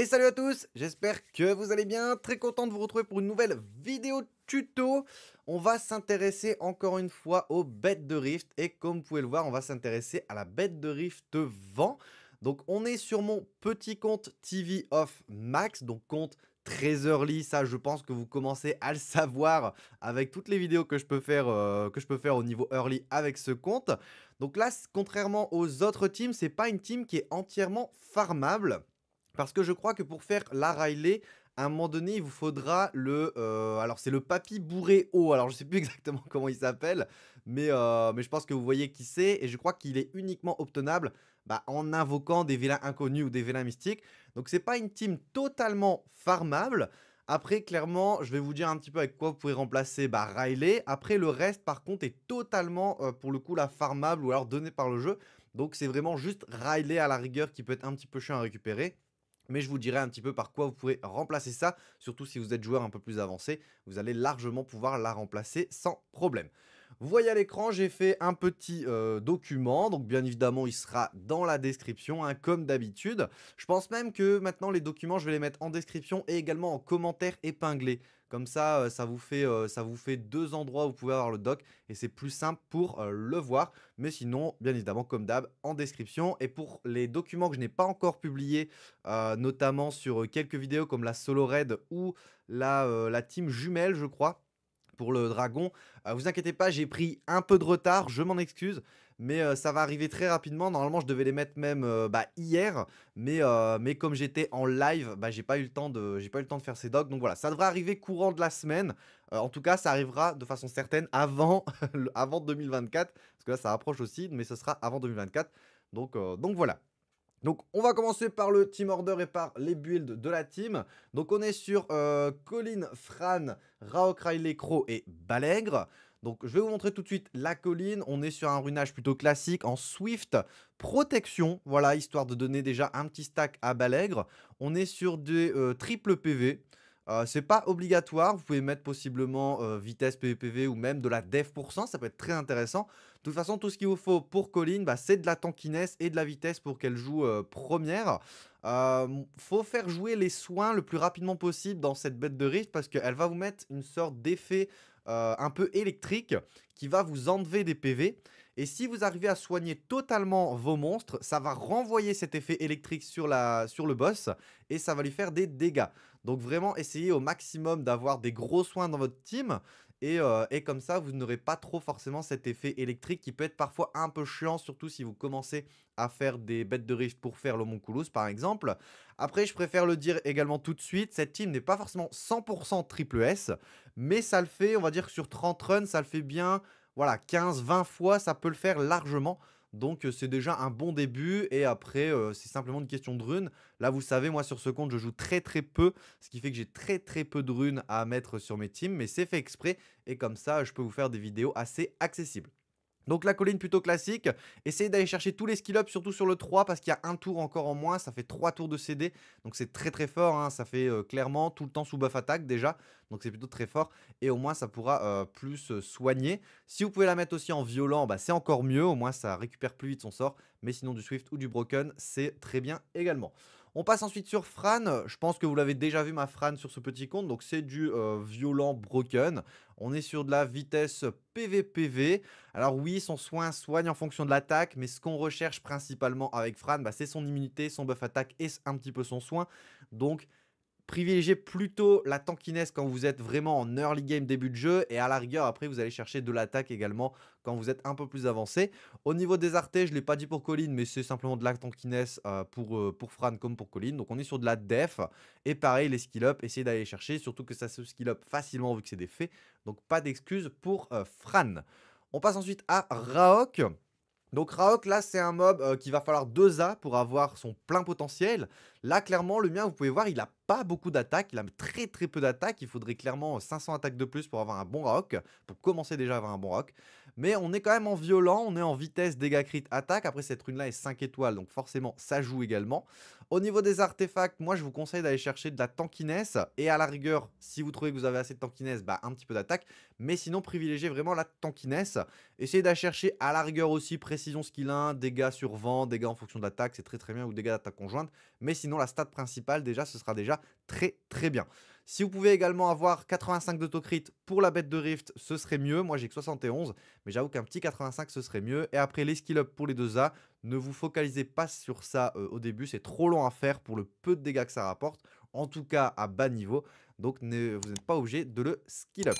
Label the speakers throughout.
Speaker 1: Et salut à tous, j'espère que vous allez bien, très content de vous retrouver pour une nouvelle vidéo tuto. On va s'intéresser encore une fois aux bêtes de Rift et comme vous pouvez le voir, on va s'intéresser à la bête de Rift vent. Donc on est sur mon petit compte TV of Max, donc compte très early, ça je pense que vous commencez à le savoir avec toutes les vidéos que je peux faire, euh, que je peux faire au niveau early avec ce compte. Donc là, contrairement aux autres teams, c'est pas une team qui est entièrement farmable. Parce que je crois que pour faire la Riley, à un moment donné, il vous faudra le. Euh, alors, c'est le papy bourré haut. Alors, je sais plus exactement comment il s'appelle, mais, euh, mais je pense que vous voyez qui c'est. Et je crois qu'il est uniquement obtenable bah, en invoquant des vélins inconnus ou des vélins mystiques. Donc, c'est pas une team totalement farmable. Après, clairement, je vais vous dire un petit peu avec quoi vous pouvez remplacer bah, Riley. Après, le reste, par contre, est totalement, euh, pour le coup, la farmable ou alors donnée par le jeu. Donc, c'est vraiment juste Riley à la rigueur qui peut être un petit peu chiant à récupérer mais je vous dirai un petit peu par quoi vous pouvez remplacer ça, surtout si vous êtes joueur un peu plus avancé, vous allez largement pouvoir la remplacer sans problème. Vous voyez à l'écran, j'ai fait un petit euh, document, donc bien évidemment il sera dans la description, hein, comme d'habitude. Je pense même que maintenant les documents, je vais les mettre en description et également en commentaire épinglé. Comme ça, euh, ça vous, fait, euh, ça vous fait deux endroits où vous pouvez avoir le doc et c'est plus simple pour euh, le voir. Mais sinon, bien évidemment, comme d'hab, en description. Et pour les documents que je n'ai pas encore publiés, notamment sur quelques vidéos comme la solo raid ou la, la team jumelle, je crois, pour le dragon, vous inquiétez pas, j'ai pris un peu de retard, je m'en excuse mais euh, ça va arriver très rapidement. Normalement, je devais les mettre même euh, bah, hier, euh, mais, comme j'étais en live, bah, j'ai pas eu le temps de, j'ai pas eu le temps de faire ces docs. Donc voilà, ça devrait arriver courant de la semaine. en tout cas, ça arrivera de façon certaine avant, avant 2024, parce que là, ça approche aussi, mais ce sera avant 2024. Donc, donc voilà. Donc on va commencer par le team order et par les builds de la team. Donc on est sur Colin, Fran, Rao Riley, et Balègre. Donc je vais vous montrer tout de suite la colline. On est sur un runage plutôt classique en Swift protection. Voilà, histoire de donner déjà un petit stack à Balègre. On est sur des euh, triple PV. Euh, c'est pas obligatoire, vous pouvez mettre possiblement euh, vitesse PVPV ou même de la def pour cent, ça peut être très intéressant. De toute façon, tout ce qu'il vous faut pour Colline, bah, c'est de la tankiness et de la vitesse pour qu'elle joue euh, première. Euh, faut faire jouer les soins le plus rapidement possible dans cette bête de Rift parce qu'elle va vous mettre une sorte d'effet euh, un peu électrique qui va vous enlever des PV. Et si vous arrivez à soigner totalement vos monstres, ça va renvoyer cet effet électrique sur, sur le boss et ça va lui faire des dégâts. Donc vraiment essayez au maximum d'avoir des gros soins dans votre team. Et, comme ça, vous n'aurez pas trop forcément cet effet électrique qui peut être parfois un peu chiant, surtout si vous commencez à faire des bêtes de rift pour faire le l'Homunculus par exemple. Après, je préfère le dire également tout de suite, cette team n'est pas forcément 100% triple S, mais ça le fait, on va dire que sur 30 runs, ça le fait bien, voilà, 15-20 fois, ça peut le faire largement. Donc c'est déjà un bon début et après c'est simplement une question de runes. Là vous savez moi sur ce compte je joue très très peu, ce qui fait que j'ai très très peu de runes à mettre sur mes teams mais c'est fait exprès et comme ça je peux vous faire des vidéos assez accessibles. Donc la colline plutôt classique, essayez d'aller chercher tous les skill-ups, surtout sur le 3, parce qu'il y a un tour encore en moins, ça fait 3 tours de CD, donc c'est très très fort, hein. ça fait euh, clairement tout le temps sous buff attaque déjà, donc c'est plutôt très fort, et au moins ça pourra euh, plus euh, soigner. Si vous pouvez la mettre aussi en violent, bah, c'est encore mieux, au moins ça récupère plus vite son sort, mais sinon du Swift ou du Broken, c'est très bien également. On passe ensuite sur Fran. Je pense que vous l'avez déjà vu ma Fran sur ce petit compte. Donc c'est du euh, violent broken. On est sur de la vitesse PVPV. Alors oui, son soin soigne en fonction de l'attaque, mais ce qu'on recherche principalement avec Fran, bah, c'est son immunité, son buff attaque et un petit peu son soin. Donc privilégiez plutôt la tankiness quand vous êtes vraiment en early game début de jeu et à la rigueur après vous allez chercher de l'attaque également quand vous êtes un peu plus avancé. Au niveau des Arte je ne l'ai pas dit pour Colline mais c'est simplement de la tankiness euh, euh, pour, Fran comme pour Colline. Donc on est sur de la def et pareil les skill up, essayez d'aller chercher surtout que ça se skill up facilement vu que c'est des faits. Donc pas d'excuses pour euh, Fran. On passe ensuite à Raok. Donc Raok, là, c'est un mob euh, qui va falloir 2 A pour avoir son plein potentiel. Là, clairement, le mien, vous pouvez voir, il a pas beaucoup d'attaques. Il a très très peu d'attaques. Il faudrait clairement 500 attaques de plus pour avoir un bon Raok, pour commencer déjà à avoir un bon Raok. Mais on est quand même en violent, on est en vitesse, dégâts crit, attaque. Après, cette rune-là est 5 étoiles, donc forcément, ça joue également. Au niveau des artefacts, moi, je vous conseille d'aller chercher de la tankiness. Et à la rigueur, si vous trouvez que vous avez assez de tankiness, bah, un petit peu d'attaque. Mais sinon, privilégiez vraiment la tankiness. Essayez d'aller chercher à la rigueur aussi précision skill 1, dégâts sur vent, dégâts en fonction de c'est très très bien, ou dégâts d'attaque conjointe. Mais sinon, la stat principale, déjà, ce sera déjà très très bien. Si vous pouvez également avoir 85 d'autocrit pour la bête de Rift, ce serait mieux. Moi, j'ai que 71, mais j'avoue qu'un petit 85, ce serait mieux. Et après, les skill-up pour les 2A, ne vous focalisez pas sur ça euh, au début. C'est trop long à faire pour le peu de dégâts que ça rapporte, en tout cas à bas niveau. Donc, vous n'êtes pas obligé de le skill-up.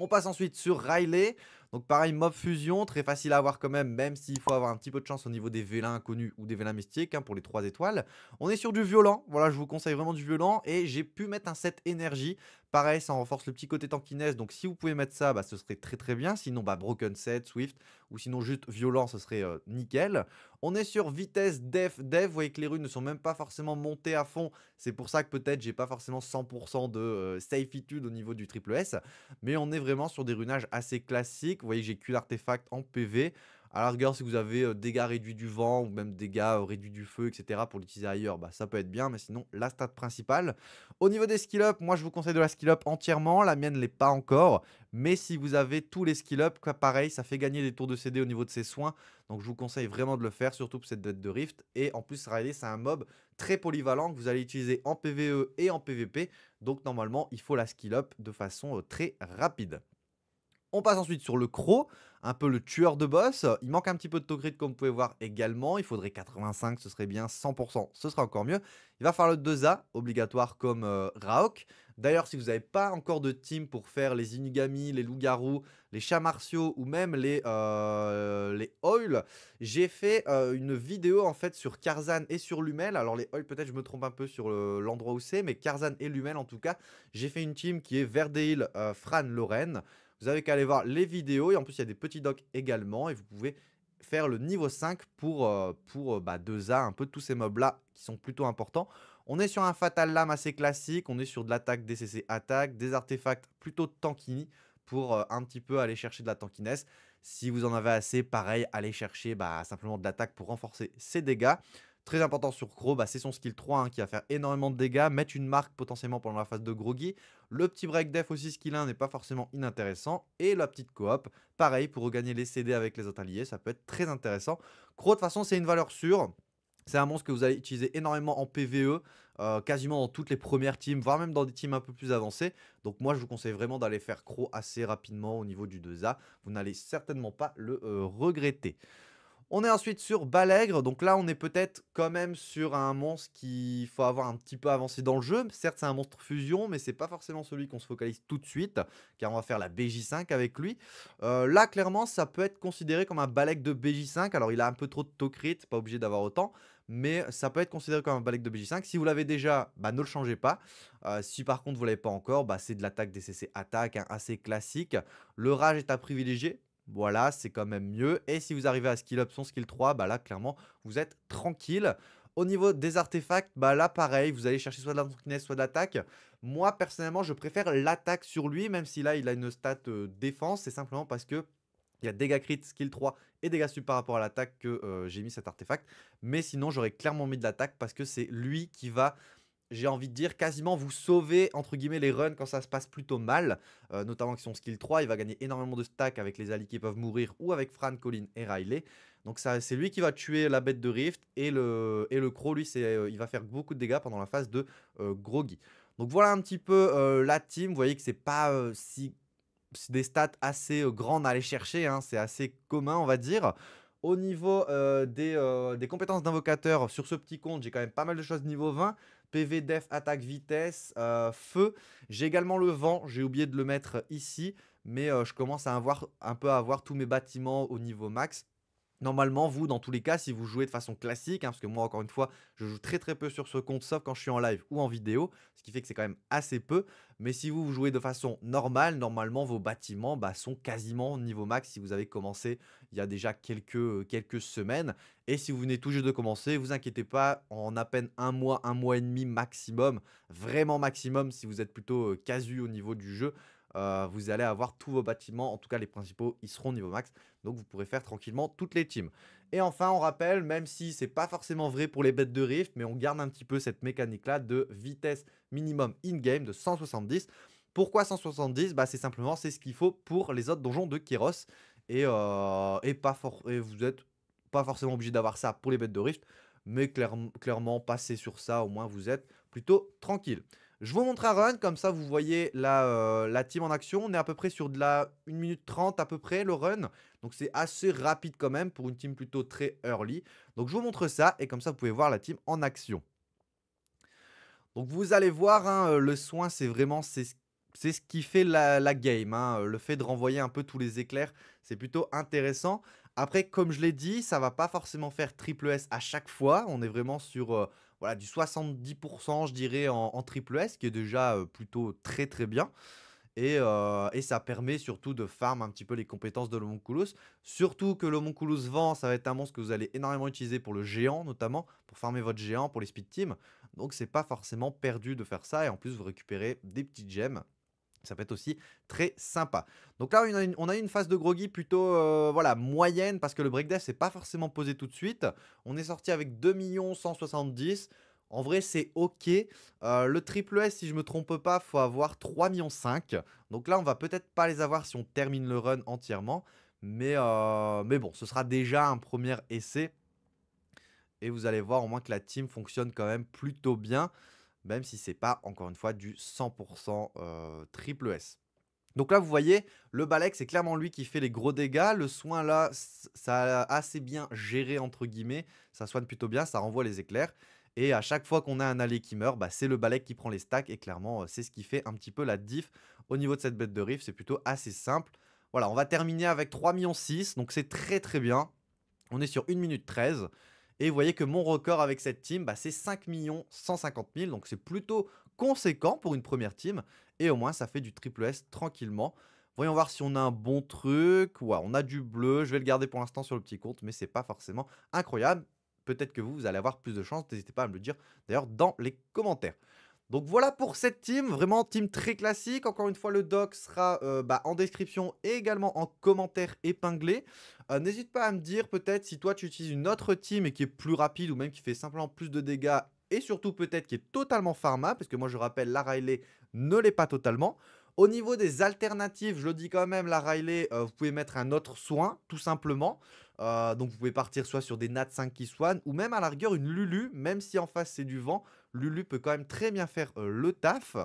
Speaker 1: On passe ensuite sur Riley. Donc pareil, mob fusion, très facile à avoir quand même, même s'il faut avoir un petit peu de chance au niveau des vélins inconnus ou des vélins mystiques hein, pour les 3 étoiles. On est sur du violent, voilà, je vous conseille vraiment du violent et j'ai pu mettre un set énergie Pareil, ça renforce le petit côté tankiness. Donc si vous pouvez mettre ça, bah, ce serait très très bien. Sinon, bah, Broken Set, Swift, ou sinon juste Violent, ce serait euh, nickel. On est sur vitesse, def, dev. Vous voyez que les runes ne sont même pas forcément montées à fond. C'est pour ça que peut-être j'ai pas forcément 100% de euh, au niveau du triple S. Mais on est vraiment sur des runages assez classiques. Vous voyez que j'ai que l'artefact en PV. À la si vous avez dégâts réduits du vent ou même dégâts réduits du feu, etc. pour l'utiliser ailleurs, bah, ça peut être bien, mais sinon, la stat principale. Au niveau des skill-up, moi je vous conseille de la skill-up entièrement, la mienne ne l'est pas encore, mais si vous avez tous les skill-up, pareil, ça fait gagner des tours de CD au niveau de ses soins, donc je vous conseille vraiment de le faire, surtout pour cette dette de Rift, et en plus Riley c'est un mob très polyvalent que vous allez utiliser en PvE et en PvP, donc normalement il faut la skill-up de façon très rapide. On passe ensuite sur le croc un peu le tueur de boss. Il manque un petit peu de Togrid, comme vous pouvez voir également. Il faudrait 85, ce serait bien. 100%, ce sera encore mieux. Il va faire le 2A, obligatoire comme euh, Raok. D'ailleurs, si vous n'avez pas encore de team pour faire les Inugami, les loups-garous, les chats martiaux ou même les, euh, les Oil, j'ai fait euh, une vidéo en fait sur Karzan et sur Lumel. Alors les Oil, peut-être je me trompe un peu sur l'endroit où c'est, mais Karzan et Lumel en tout cas, j'ai fait une team qui est Verdeil, Fran, Lorraine. Vous avez qu'à aller voir les vidéos et en plus il y a des petits docs également et vous pouvez faire le niveau 5 pour, euh, pour 2A, euh, bah, un peu tous ces mobs là qui sont plutôt importants. On est sur un Fatal Lame assez classique, on est sur de l'attaque DCC attaque, des artefacts plutôt tankini pour euh, un petit peu aller chercher de la tankiness. Si vous en avez assez, pareil, allez chercher bah, simplement de l'attaque pour renforcer ses dégâts. Très important sur Crow, bah, c'est son skill 3 hein, qui va faire énormément de dégâts, mettre une marque potentiellement pendant la phase de Groggy. Le petit break def aussi skill 1 n'est pas forcément inintéressant. Et la petite coop, pareil pour regagner les CD avec les autres alliés, ça peut être très intéressant. Crow de toute façon c'est une valeur sûre. C'est un monstre que vous allez utiliser énormément en PVE, euh, quasiment dans toutes les premières teams, voire même dans des teams un peu plus avancées. Donc moi, je vous conseille vraiment d'aller faire Crow assez rapidement au niveau du 2A. Vous n'allez certainement pas le euh, regretter. On est ensuite sur Balègre, donc là on est peut-être quand même sur un monstre qu'il faut avoir un petit peu avancé dans le jeu. Certes c'est un monstre fusion, mais c'est pas forcément celui qu'on se focalise tout de suite, car on va faire la BJ5 avec lui. Euh, là clairement ça peut être considéré comme un Balègre de BJ5, alors il a un peu trop de tocrit, pas obligé d'avoir autant, mais ça peut être considéré comme un Balègre de BJ5. Si vous l'avez déjà, bah, ne le changez pas. Euh, si par contre vous ne l'avez pas encore, bah, c'est de l'attaque DCC attaque, hein, assez classique. Le rage est à privilégier voilà, c'est quand même mieux. Et si vous arrivez à skill up son skill 3, bah là, clairement, vous êtes tranquille. Au niveau des artefacts, bah là pareil, vous allez chercher soit de la soit de l'attaque. Moi personnellement, je préfère l'attaque sur lui, même si là il a une stat euh, défense, c'est simplement parce que il y a dégâts crit, skill 3 et dégâts sub par rapport à l'attaque que euh, j'ai mis cet artefact. Mais sinon, j'aurais clairement mis de l'attaque parce que c'est lui qui va j'ai envie de dire, quasiment vous sauver entre guillemets, les runs quand ça se passe plutôt mal, euh, notamment qui sont skill 3, il va gagner énormément de stacks avec les alliés qui peuvent mourir ou avec Fran, Colin et Riley. Donc c'est lui qui va tuer la bête de Rift et le, et le Crow, lui, euh, il va faire beaucoup de dégâts pendant la phase de euh, Groggy. Donc voilà un petit peu la team, vous voyez que c'est pas si... des stats assez grandes à aller chercher, hein. c'est assez commun on va dire. Au niveau des, des compétences d'invocateur, sur ce petit compte, j'ai quand même pas mal de choses niveau 20. PV def, attaque, vitesse, euh, feu. J'ai également le vent, j'ai oublié de le mettre ici, mais euh, je commence à avoir un peu à avoir tous mes bâtiments au niveau max. Normalement, vous, dans tous les cas, si vous jouez de façon classique, hein, parce que moi, encore une fois, je joue très très peu sur ce compte, sauf quand je suis en live ou en vidéo, ce qui fait que c'est quand même assez peu. Mais si vous, vous jouez de façon normale, normalement, vos bâtiments bah, sont quasiment au niveau max si vous avez commencé il y a déjà quelques, euh, quelques semaines. Et si vous venez tout juste de commencer, vous inquiétez pas, en à peine un mois, un mois et demi maximum, vraiment maximum si vous êtes plutôt euh, casu au niveau du jeu, euh, vous allez avoir tous vos bâtiments, en tout cas les principaux, ils seront niveau max. Donc vous pourrez faire tranquillement toutes les teams. Et enfin, on rappelle, même si c'est pas forcément vrai pour les bêtes de Rift, mais on garde un petit peu cette mécanique-là de vitesse minimum in-game de 170. Pourquoi 170 bah, C'est simplement c'est ce qu'il faut pour les autres donjons de keros euh, Et, pas vous n'êtes pas forcément obligé d'avoir ça pour les bêtes de Rift. Mais clairement, passer sur ça, au moins vous êtes plutôt tranquille. Je vous montre un run, comme ça vous voyez euh, la, team en action. On est à peu près sur de la 1 minute 30 à peu près le run. Donc c'est assez rapide quand même pour une team plutôt très early. Donc je vous montre ça et comme ça vous pouvez voir la team en action. Donc vous allez voir, hein, euh, le soin c'est vraiment c'est ce qui fait la, game. Hein. Le fait de renvoyer un peu tous les éclairs, c'est plutôt intéressant. Après, comme je l'ai dit, ça va pas forcément faire triple S à chaque fois. On est vraiment sur euh, voilà, du 70%, je dirais, en, triple S, qui est déjà euh, plutôt très très bien. Euh, et, ça permet surtout de farm un petit peu les compétences de l'homonculus. Surtout que l'homonculus vent, ça va être un monstre que vous allez énormément utiliser pour le géant, notamment, pour farmer votre géant, pour les speed teams. Donc c'est pas forcément perdu de faire ça, et en plus vous récupérez des petites gemmes ça peut être aussi très sympa. Donc là, on a une, une phase de groggy plutôt euh, voilà, moyenne parce que le breakdown c'est pas forcément posé tout de suite. On est sorti avec 2 170 en vrai, c'est ok. Euh, le triple S, si je ne me trompe pas, faut avoir 3,5 millions. Donc là, on va peut-être pas les avoir si on termine le run entièrement. Mais, euh, mais bon, ce sera déjà un premier essai. Et vous allez voir au moins que la team fonctionne quand même plutôt bien même si c'est pas encore une fois du 100% euh, triple S. Donc là, vous voyez, le Balek, c'est clairement lui qui fait les gros dégâts. Le soin, là, ça a assez bien géré, entre guillemets. Ça soigne plutôt bien, ça renvoie les éclairs. Et à chaque fois qu'on a un allié qui meurt, bah, c'est le Balek qui prend les stacks. Et clairement, euh, c'est ce qui fait un petit peu la diff au niveau de cette bête de riff. C'est plutôt assez simple. Voilà, on va terminer avec 3 ,6 millions. Donc c'est très très bien. On est sur 1 minute 13. Et vous voyez que mon record avec cette team, bah, c'est 5 150 000. Donc c'est plutôt conséquent pour une première team. Et au moins, ça fait du triple S tranquillement. Voyons voir si on a un bon truc. Ouais, on a du bleu. Je vais le garder pour l'instant sur le petit compte, mais c'est pas forcément incroyable. Peut-être que vous, vous allez avoir plus de chance. N'hésitez pas à me le dire d'ailleurs dans les commentaires. Donc voilà pour cette team, vraiment team très classique. Encore une fois, le doc sera euh, bah, en description et également en commentaire épinglé. Euh, n'hésite pas à me dire peut-être si toi tu utilises une autre team et qui est plus rapide ou même qui fait simplement plus de dégâts et surtout peut-être qui est totalement pharma, parce que moi je rappelle, la Riley ne l'est pas totalement. Au niveau des alternatives, je le dis quand même, la Riley, euh, vous pouvez mettre un autre soin, tout simplement. donc vous pouvez partir soit sur des Nat 5 qui soignent, ou même à la rigueur une Lulu, même si en face c'est du vent. Lulu peut quand même très bien faire euh, le taf.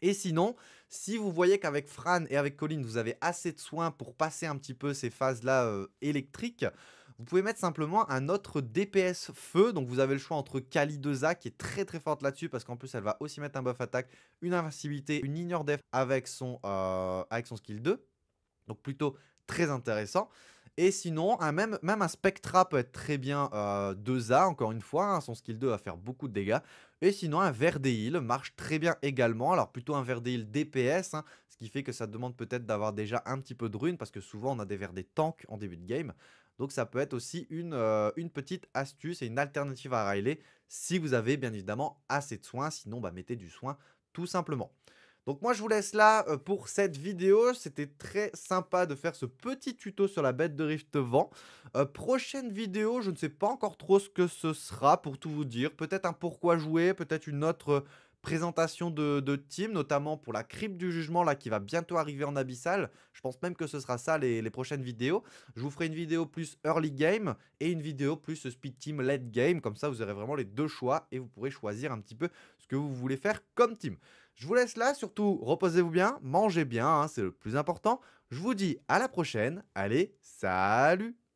Speaker 1: Et sinon, si vous voyez qu'avec Fran et avec Colin, vous avez assez de soins pour passer un petit peu ces phases-là euh, électriques, vous pouvez mettre simplement un autre DPS feu. Donc vous avez le choix entre Kali 2A qui est très très forte là-dessus parce qu'en plus elle va aussi mettre un buff attaque, une invincibilité, une ignore def avec son, euh, avec son skill 2. Donc plutôt très intéressant. Et sinon, même, même un Spectra peut être très bien 2A, encore une fois. Hein. son skill 2 va faire beaucoup de dégâts. Et sinon, un Verdeil marche très bien également. Alors plutôt un Verdeil DPS, hein, ce qui fait que ça demande peut-être d'avoir déjà un petit peu de runes, parce que souvent on a des Verdeil tank en début de game. Donc ça peut être aussi une, euh, petite astuce et une alternative à Riley si vous avez bien évidemment assez de soins. Sinon, bah, mettez du soin tout simplement. Donc moi je vous laisse là euh, pour cette vidéo, c'était très sympa de faire ce petit tuto sur la bête de Rift Vent. Euh, prochaine vidéo, je ne sais pas encore trop ce que ce sera pour tout vous dire, peut-être un pourquoi jouer, peut-être une autre euh, présentation de, team, notamment pour la crypte du jugement là qui va bientôt arriver en abyssal. Je pense même que ce sera ça les, les, prochaines vidéos. Je vous ferai une vidéo plus early game et une vidéo plus speed team late game. Comme ça, vous aurez vraiment les deux choix et vous pourrez choisir un petit peu ce que vous voulez faire comme team. Je vous laisse là, surtout reposez-vous bien, mangez bien, hein, c'est le plus important. Je vous dis à la prochaine. Allez, salut